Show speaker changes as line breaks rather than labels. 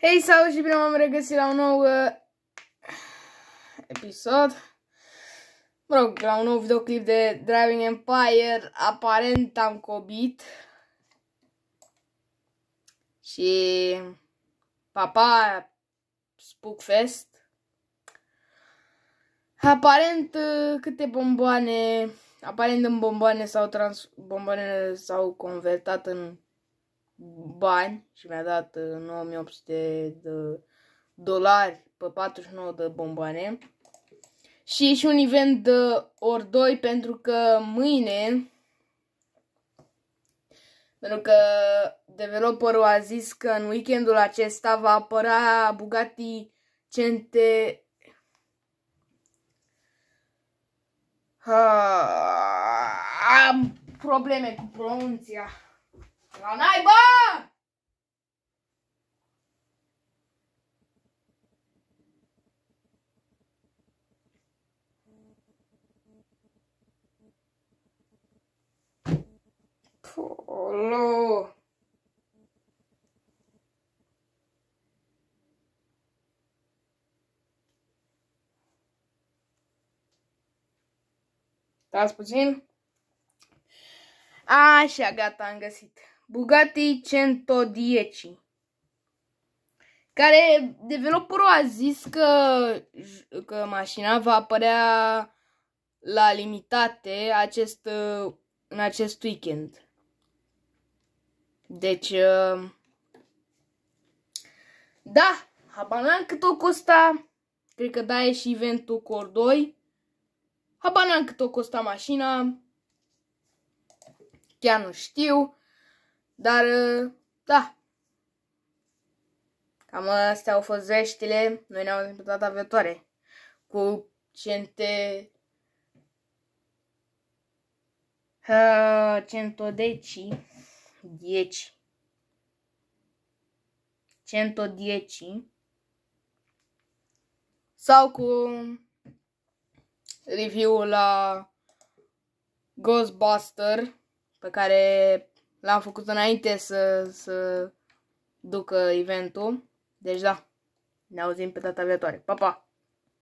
Hei, salut și bine m-am regăsit la un nou uh, episod. Mă rog, la un nou videoclip de Driving Empire. Aparent am cobit. Și papa Spookfest. Aparent uh, câte bomboane, aparent în bomboane s-au trans, bomboanele s-au convertat în bani și mi-a dat 9800 uh, de dolari pe 49 de bomboane. Și e și un event de ori 2 pentru că mâine pentru că developerul a zis că în weekendul acesta va apăra Bugatti Cente ha... Ah, am probleme cu pronunția. La naiba! acolo. Stați puțin. Așa, gata, am găsit. Bugatti 110. Care developerul a zis că, că mașina va apărea la limitate acest, în acest weekend. Deci, uh, da, habar n-am cât o costa, cred că da e și eventul Core 2. Habar n-am cât o costa mașina, chiar nu știu, dar uh, da. Cam astea au fost veștile, noi ne-am întâlnit data viitoare cu cente... Uh, centodecii. 10, 110 sau cu review-ul la Ghostbuster pe care l-am făcut înainte să, să ducă eventul. Deci da, ne auzim pe data viitoare. Pa, pa!